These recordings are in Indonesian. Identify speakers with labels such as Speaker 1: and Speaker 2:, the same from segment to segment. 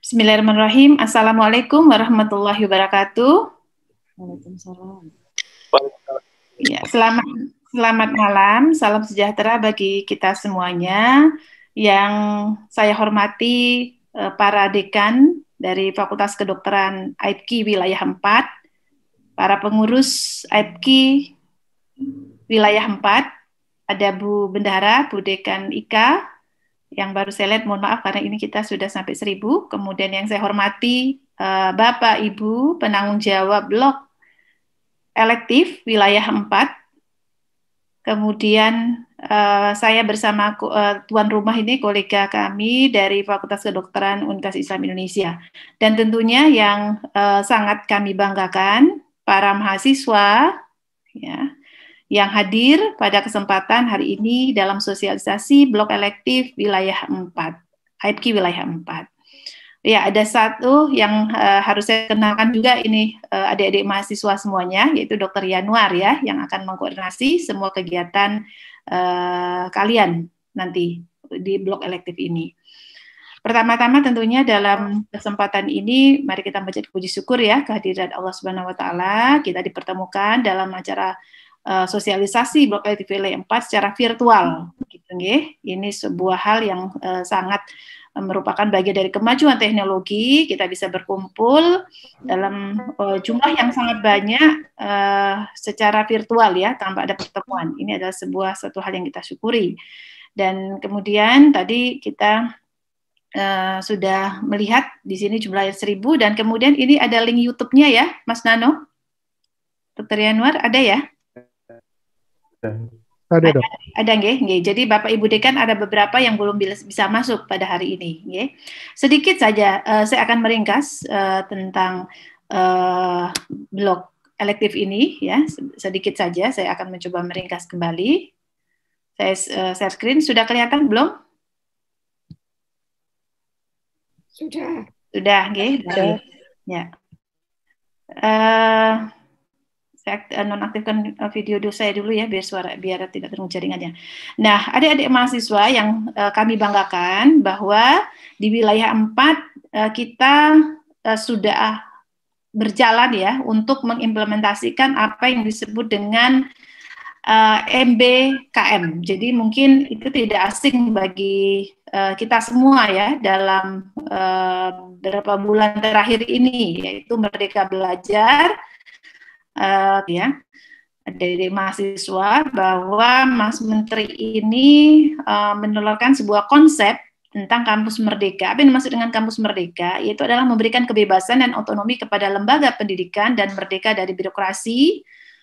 Speaker 1: Bismillahirrahmanirrahim. Assalamualaikum warahmatullahi wabarakatuh. Waalaikumsalam. Ya, selamat selamat malam. Salam sejahtera bagi kita semuanya. Yang saya hormati eh, para dekan dari Fakultas Kedokteran AIPKI Wilayah 4, para pengurus AIPKI Wilayah 4, ada Bu Bendahara, Bu Dekan Ika, yang baru saya lihat, mohon maaf karena ini kita sudah sampai seribu. Kemudian yang saya hormati uh, Bapak Ibu penanggung jawab blok elektif wilayah 4. Kemudian uh, saya bersama uh, tuan rumah ini kolega kami dari Fakultas Kedokteran Universitas Islam Indonesia. Dan tentunya yang sangat kami banggakan para mahasiswa ya yang hadir pada kesempatan hari ini dalam sosialisasi blok elektif wilayah 4, HIPKI wilayah 4. Ya, ada satu yang uh, harus saya kenalkan juga ini adik eh, adik-adik mahasiswa semuanya, yaitu Dr. Yanuar ya, yang akan mengkoordinasi semua kegiatan uh, kalian nanti di blok elektif ini. Pertama-tama tentunya dalam kesempatan ini mari kita baca puji syukur ya kehadiran Allah Subhanahu wa taala kita dipertemukan dalam acara Eh, sosialisasi Blok L TV 4 e secara virtual hmm. gitu nggih. Ini sebuah hal yang uh, sangat eh, merupakan bagian dari kemajuan teknologi kita bisa berkumpul dalam uh, jumlah yang sangat banyak uh, secara virtual ya tanpa ada pertemuan ini adalah sebuah satu hal yang kita syukuri dan kemudian tadi kita uh, sudah melihat di sini jumlahnya seribu dan kemudian ini ada link YouTube-nya ya Mas Nano Dr. Yanwar ada ya ada dong. Ada nggih, nggih. Jadi Bapak Ibu Dekan ada beberapa yang belum bisa masuk pada hari ini, nggih. Sedikit saja uh, saya akan meringkas uh, tentang uh, blok elektif ini ya, sedikit saja saya akan mencoba meringkas kembali. Saya uh, share screen sudah kelihatan belum? Sudah. Sudah, nggih. Ya. Uh, fact, uh, nonaktifkan eh, video saya dulu ya biar suara biar tidak terlalu jaringannya. Nah, adik-adik mahasiswa yang uh, kami banggakan bahwa di wilayah 4 uh, kita uh, sudah berjalan ya untuk mengimplementasikan apa yang disebut dengan uh, MBKM. Jadi mungkin itu tidak asing bagi uh, kita semua ya dalam uh, beberapa bulan terakhir ini yaitu Merdeka Belajar uh, ya dari mahasiswa bahwa Mas Menteri ini uh, menularkan sebuah konsep tentang kampus merdeka. Apa yang dimaksud dengan kampus merdeka? Yaitu adalah memberikan kebebasan dan otonomi kepada lembaga pendidikan dan merdeka dari birokrasi,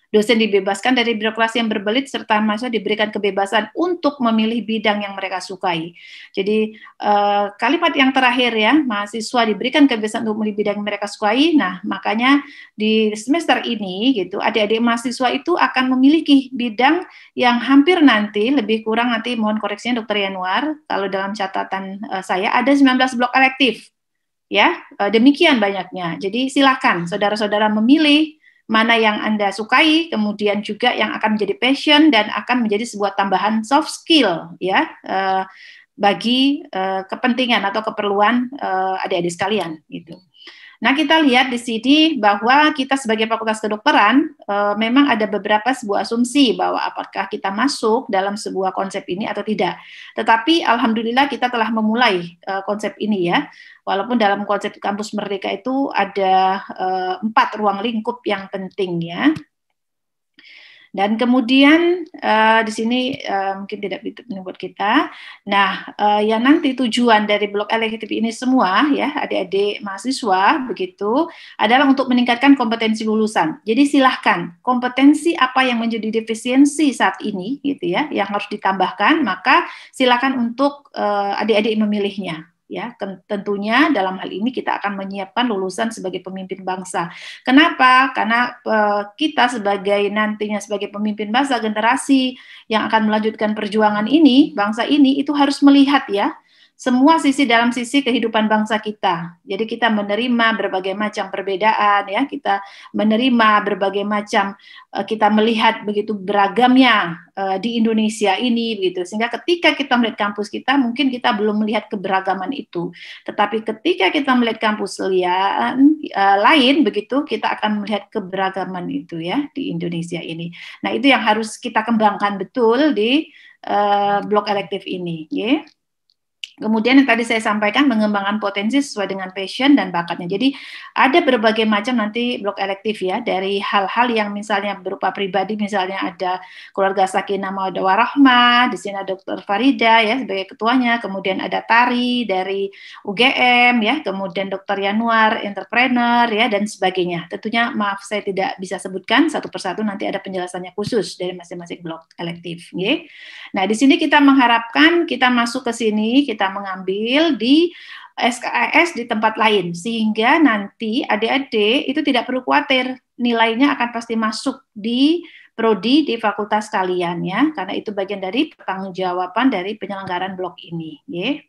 Speaker 1: Dosen dibebaskan dari birokrasi yang berbelit serta mahasiswa diberikan kebebasan untuk memilih bidang yang mereka sukai. Jadi eh, kalimat yang terakhir ya, mahasiswa diberikan kebebasan untuk memilih bidang yang mereka sukai. Nah, makanya di semester ini gitu, adik-adik mahasiswa itu akan memiliki bidang yang hampir nanti lebih kurang nanti mohon koreksinya Dokter Yanuar kalau dalam catatan eh, saya ada 19 blok elektif ya eh, demikian banyaknya jadi silakan saudara-saudara memilih mana yang Anda sukai, kemudian juga yang akan menjadi passion dan akan menjadi sebuah tambahan soft skill ya uh, bagi uh, kepentingan atau keperluan eh, adik-adik sekalian gitu. Nah, kita lihat di sini bahwa kita sebagai Fakultas Kedokteran e, memang ada beberapa sebuah asumsi bahwa apakah kita masuk dalam sebuah konsep ini atau tidak. Tetapi alhamdulillah kita telah memulai e, konsep ini ya. Walaupun dalam konsep kampus merdeka itu ada e, empat ruang lingkup yang penting ya. Dan kemudian uh, di sini uh, mungkin tidak menyebut kita. Nah, uh, yang nanti tujuan dari blok elektif ini semua ya adik-adik mahasiswa begitu adalah untuk meningkatkan kompetensi lulusan. Jadi silahkan kompetensi apa yang menjadi defisiensi saat ini gitu ya yang harus ditambahkan maka silakan untuk uh, adik -adik memilihnya ya tentunya dalam hal ini kita akan menyiapkan lulusan sebagai pemimpin bangsa. Kenapa? Karena eh, kita sebagai nantinya sebagai pemimpin bangsa generasi yang akan melanjutkan perjuangan ini, bangsa ini itu harus melihat ya semua sisi dalam sisi kehidupan bangsa kita. Jadi kita menerima berbagai macam perbedaan ya, kita menerima berbagai macam eh, kita melihat begitu beragamnya eh, di Indonesia ini begitu. Sehingga ketika kita melihat kampus kita mungkin kita belum melihat keberagaman itu. Tetapi ketika kita melihat kampus lian, eh, lain begitu kita akan melihat keberagaman itu ya di Indonesia ini. Nah, itu yang harus kita kembangkan betul di uh, blok elektif ini, ya. Yeah. Kemudian yang tadi saya sampaikan mengembangkan potensi sesuai dengan passion dan bakatnya. Jadi ada berbagai macam nanti blok elektif ya dari hal-hal yang misalnya berupa pribadi misalnya ada keluarga Sakinah Mawadah Warahmah, di sini ada Dr. Farida ya sebagai ketuanya, kemudian ada Tari dari UGM ya, kemudian Dr. Yanuar entrepreneur ya dan sebagainya. Tentunya maaf saya tidak bisa sebutkan satu persatu nanti ada penjelasannya khusus dari masing-masing blok elektif. Ya. Nah, di sini kita mengharapkan kita masuk ke sini kita mengambil di SKIS di tempat lain sehingga nanti adik-adik itu tidak perlu khawatir nilainya akan pasti masuk di prodi di fakultas kalian ya karena itu bagian dari pertanggungjawaban dari penyelenggaraan blok ini ya.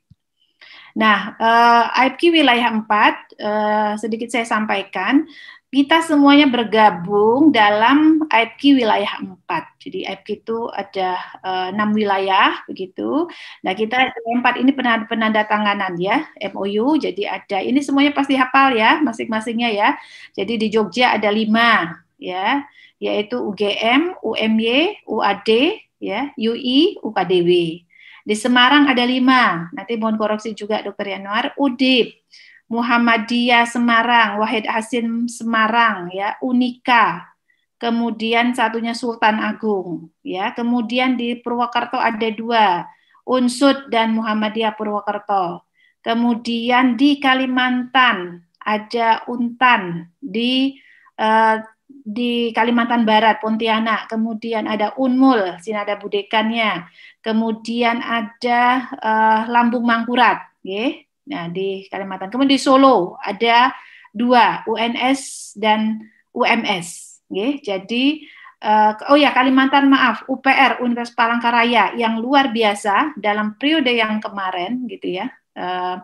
Speaker 1: Nah, uh, eh, IPK wilayah 4 uh, eh, sedikit saya sampaikan kita semuanya bergabung dalam IPK wilayah 4. Jadi IPK itu ada eh, enam wilayah begitu. Nah, kita empat ini penanda, penanda tanganan ya, MOU. Jadi ada ini semuanya pasti hafal ya masing-masingnya ya. Jadi di Jogja ada lima ya, yaitu UGM, UMY, UAD, ya, UI, UKDW. Di Semarang ada lima, nanti mohon koreksi juga Dokter Yanuar, UDIP, Muhammadiyah Semarang, Wahid Hasin Semarang, ya Unika, kemudian satunya Sultan Agung, ya kemudian di Purwokerto ada dua, Unsud dan Muhammadiyah Purwokerto, kemudian di Kalimantan ada Untan di uh, di Kalimantan Barat, Pontianak, kemudian ada Unmul, sini ada budekannya, kemudian ada uh, Lambung Mangkurat, ya. Nah, di Kalimantan. Kemudian di Solo ada dua UNS dan UMS. Okay. Jadi uh, oh ya Kalimantan maaf UPR Universitas Palangkaraya yang luar biasa dalam periode yang kemarin gitu ya. Uh,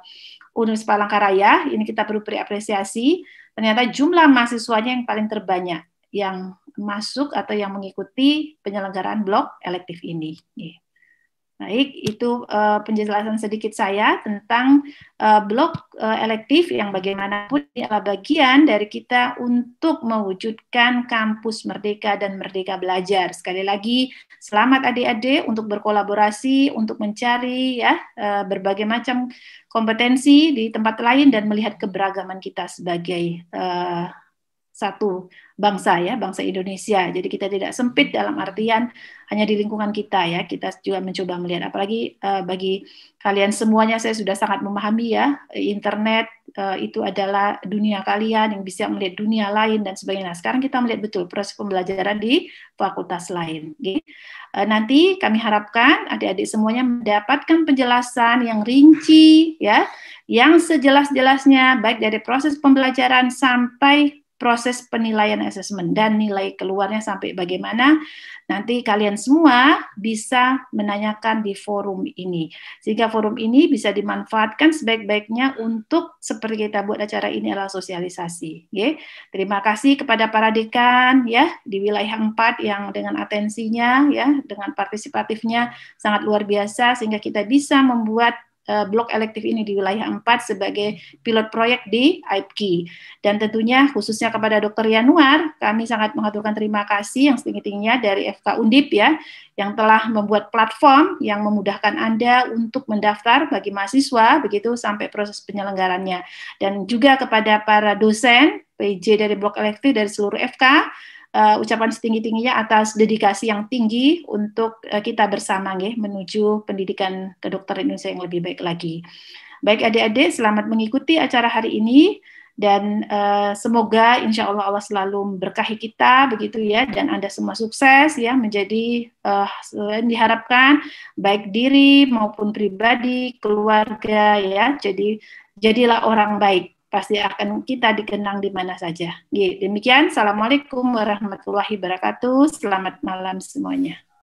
Speaker 1: Universitas Palangkaraya ini kita perlu beri apresiasi. Ternyata jumlah mahasiswanya yang paling terbanyak yang masuk atau yang mengikuti penyelenggaraan blok elektif ini. Yeah. Gitu. Baik, itu uh, penjelasan sedikit saya tentang uh, blok uh, elektif yang bagaimanapun adalah bagian dari kita untuk mewujudkan kampus merdeka dan merdeka belajar. Sekali lagi, selamat adik-adik untuk berkolaborasi, untuk mencari ya uh, berbagai macam kompetensi di tempat lain dan melihat keberagaman kita sebagai uh, satu bangsa ya, bangsa Indonesia. Jadi kita tidak sempit dalam artian hanya di lingkungan kita ya. Kita juga mencoba melihat apalagi uh, bagi kalian semuanya saya sudah sangat memahami ya, internet uh, itu adalah dunia kalian yang bisa melihat dunia lain dan sebagainya. Nah, sekarang kita melihat betul proses pembelajaran di fakultas lain. okay. Uh, eh, nanti kami harapkan adik-adik semuanya mendapatkan penjelasan yang rinci ya, yang sejelas-jelasnya baik dari proses pembelajaran sampai proses penilaian asesmen dan nilai keluarnya sampai bagaimana nanti kalian semua bisa menanyakan di forum ini sehingga forum ini bisa dimanfaatkan sebaik-baiknya untuk seperti kita buat acara ini adalah sosialisasi okay. terima kasih kepada para dekan ya di wilayah 4 yang dengan atensinya ya dengan partisipatifnya sangat luar biasa sehingga kita bisa membuat Eh, blok elektif ini di wilayah 4 sebagai pilot proyek di IPK Dan tentunya khususnya kepada Dr. Yanuar, kami sangat mengaturkan terima kasih yang setinggi-tingginya dari FK Undip ya, yang telah membuat platform yang memudahkan Anda untuk mendaftar bagi mahasiswa, begitu sampai proses penyelenggarannya. Dan juga kepada para dosen, PJ dari blok elektif dari seluruh FK, uh, ucapan setinggi-tingginya atas dedikasi yang tinggi untuk uh, kita bersama nggih menuju pendidikan kedokteran Indonesia yang lebih baik lagi. Baik adik-adik, selamat mengikuti acara hari ini dan uh, semoga insya Allah Allah selalu berkahi kita begitu ya dan anda semua sukses ya menjadi uh, yang diharapkan baik diri maupun pribadi keluarga ya jadi jadilah orang baik pasti akan kita dikenang di mana saja. Gitu. Demikian, Assalamualaikum warahmatullahi wabarakatuh. Selamat malam semuanya.